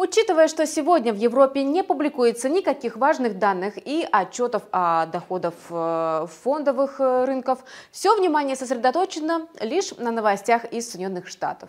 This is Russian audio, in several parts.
Учитывая, что сегодня в Европе не публикуется никаких важных данных и отчетов о доходах э, фондовых э, рынков, все внимание сосредоточено лишь на новостях из Соединенных Штатов.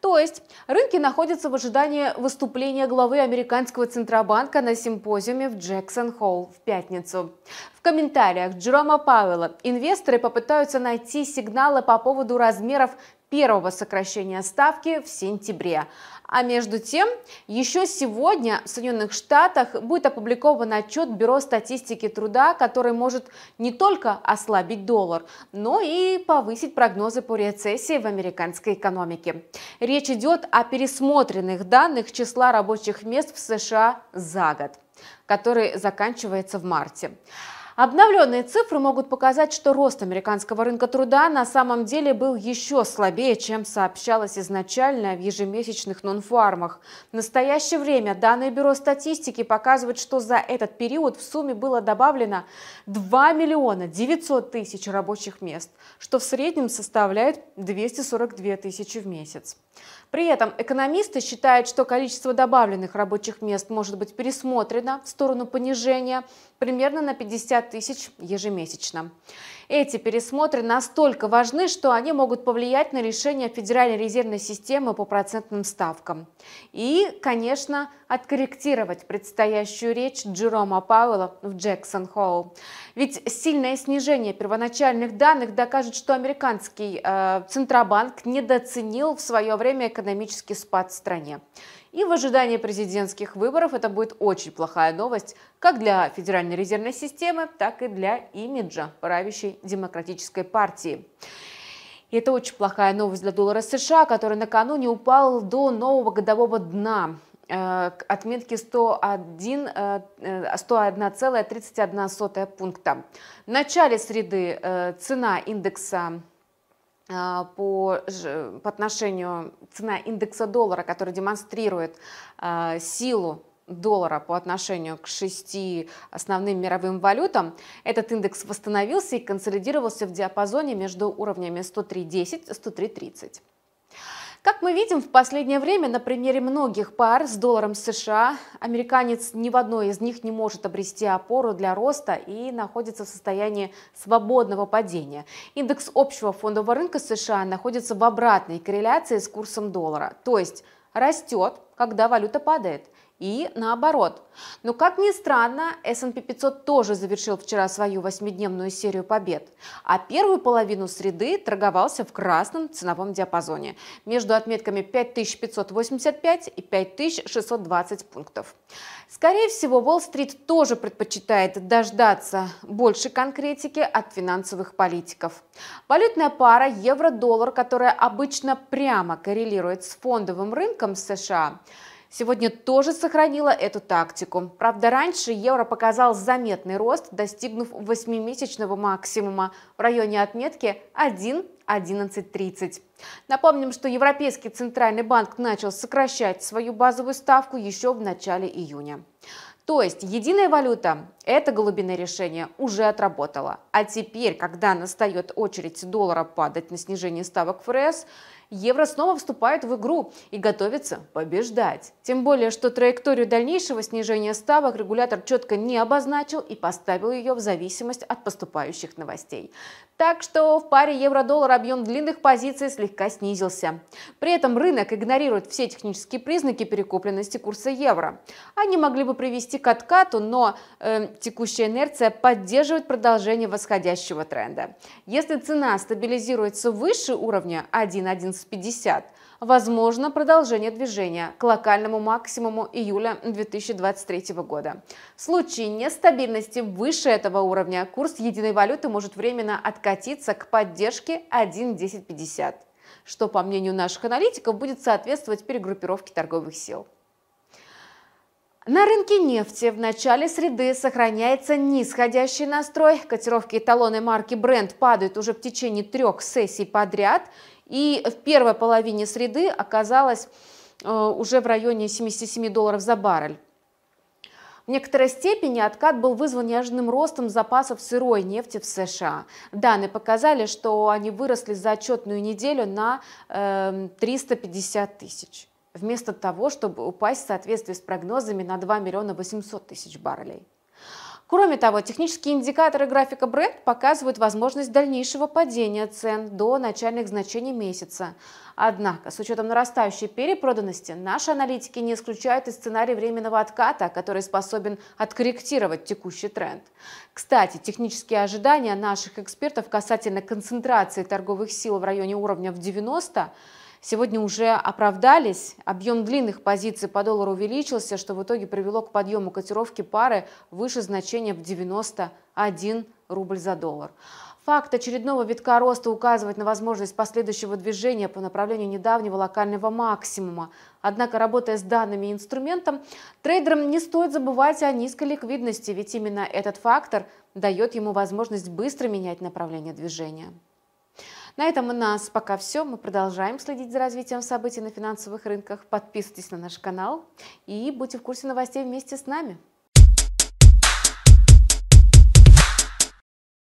То есть рынки находятся в ожидании выступления главы американского Центробанка на симпозиуме в Джексон-Холл в пятницу. В комментариях Джерома Павела инвесторы попытаются найти сигналы по поводу размеров первого сокращения ставки в сентябре. А между тем, еще сегодня в Соединенных Штатах будет опубликован отчет Бюро статистики труда, который может не только ослабить доллар, но и повысить прогнозы по рецессии в американской экономике. Речь идет о пересмотренных данных числа рабочих мест в США за год, который заканчивается в марте. Обновленные цифры могут показать, что рост американского рынка труда на самом деле был еще слабее, чем сообщалось изначально в ежемесячных нонфармах. В настоящее время данные Бюро статистики показывают, что за этот период в сумме было добавлено 2 миллиона 900 тысяч рабочих мест, что в среднем составляет 242 тысячи в месяц. При этом экономисты считают, что количество добавленных рабочих мест может быть пересмотрено в сторону понижения примерно на 50 тысяч ежемесячно. Эти пересмотры настолько важны, что они могут повлиять на решение Федеральной резервной системы по процентным ставкам. И, конечно, откорректировать предстоящую речь Джерома Пауэлла в Джексон-Холл. Ведь сильное снижение первоначальных данных докажет, что американский э, Центробанк недооценил в свое время экономический спад в стране. И в ожидании президентских выборов это будет очень плохая новость как для Федеральной резервной системы, так и для имиджа правящей демократической партии. И это очень плохая новость для доллара США, который накануне упал до нового годового дна. Э, к отметке 101, 101,31 э, э, пункта. В начале среды цена индекса по, по отношению цена индекса доллара, который демонстрирует силу доллара по отношению к шести основным мировым валютам, этот индекс восстановился и консолидировался в диапазоне между уровнями 103.10 и 103.30. Как мы видим, в последнее время на примере многих пар с долларом США американец ни в одной из них не может обрести опору для роста и находится в состоянии свободного падения. Индекс общего фондового рынка США находится в обратной корреляции с курсом доллара, то есть растет, когда валюта падает – и наоборот. Но как ни странно, S&P 500 тоже завершил вчера свою восьмидневную серию побед, а первую половину среды торговался в красном ценовом диапазоне между отметками 5585 и 5620 пунктов. Скорее всего, Уолл-стрит тоже предпочитает дождаться больше конкретики от финансовых политиков. Валютная пара евро-доллар, которая обычно прямо коррелирует с фондовым рынком США – сегодня тоже сохранила эту тактику. Правда, раньше евро показал заметный рост, достигнув 8-месячного максимума в районе отметки 1,1130. Напомним, что Европейский центральный банк начал сокращать свою базовую ставку еще в начале июня. То есть единая валюта – это глубинное решение уже отработала, А теперь, когда настает очередь доллара падать на снижение ставок ФРС, Евро снова вступает в игру и готовится побеждать. Тем более, что траекторию дальнейшего снижения ставок регулятор четко не обозначил и поставил ее в зависимость от поступающих новостей. Так что в паре евро-доллар объем длинных позиций слегка снизился. При этом рынок игнорирует все технические признаки перекупленности курса евро. Они могли бы привести к откату, но э, текущая инерция поддерживает продолжение восходящего тренда. Если цена стабилизируется выше уровня 1.11, 11.50. Возможно продолжение движения к локальному максимуму июля 2023 года. В случае нестабильности выше этого уровня курс единой валюты может временно откатиться к поддержке 1.1050 что, по мнению наших аналитиков, будет соответствовать перегруппировке торговых сил. На рынке нефти в начале среды сохраняется нисходящий настрой. Котировки талоны марки бренд падают уже в течение трех сессий подряд. И в первой половине среды оказалось э, уже в районе 77 долларов за баррель. В некоторой степени откат был вызван неожиданным ростом запасов сырой нефти в США. Данные показали, что они выросли за отчетную неделю на э, эм, 350 тысяч вместо того, чтобы упасть в соответствии с прогнозами на 2 миллиона 800 тысяч баррелей. Кроме того, технические индикаторы графика Brent показывают возможность дальнейшего падения цен до начальных значений месяца. Однако, с учетом нарастающей перепроданности, наши аналитики не исключают и сценарий временного отката, который способен откорректировать текущий тренд. Кстати, технические ожидания наших экспертов касательно концентрации торговых сил в районе уровня в 90 сегодня уже оправдались. Объем длинных позиций по доллару увеличился, что в итоге привело к подъему котировки пары выше значения в 91 рубль за доллар. Факт очередного витка роста указывает на возможность последующего движения по направлению недавнего локального максимума. Однако, работая с данными и инструментом, трейдерам не стоит забывать о низкой ликвидности, ведь именно этот фактор дает ему возможность быстро менять направление движения. На этом у нас пока все. Мы продолжаем следить за развитием событий на финансовых рынках. Подписывайтесь на наш канал и будьте в курсе новостей вместе с нами.